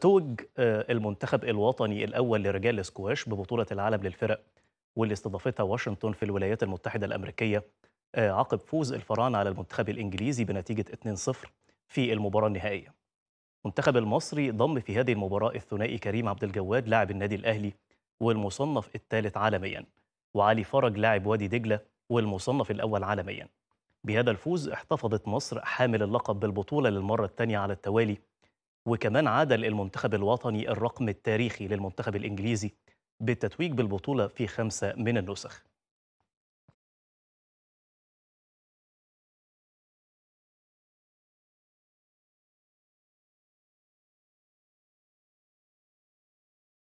توج آه، المنتخب الوطني الأول لرجال السكواش ببطولة العالم للفرق واللي استضافتها واشنطن في الولايات المتحدة الأمريكية آه، عقب فوز الفراعنة على المنتخب الإنجليزي بنتيجة 2-0 في المباراة النهائية. المنتخب المصري ضم في هذه المباراة الثنائي كريم عبد الجواد لاعب النادي الأهلي والمصنف الثالث عالميا وعلي فرج لاعب وادي دجلة والمصنف الأول عالميا. بهذا الفوز احتفظت مصر حامل اللقب بالبطولة للمرة الثانية على التوالي وكمان عادل المنتخب الوطني الرقم التاريخي للمنتخب الإنجليزي بالتتويج بالبطولة في خمسة من النسخ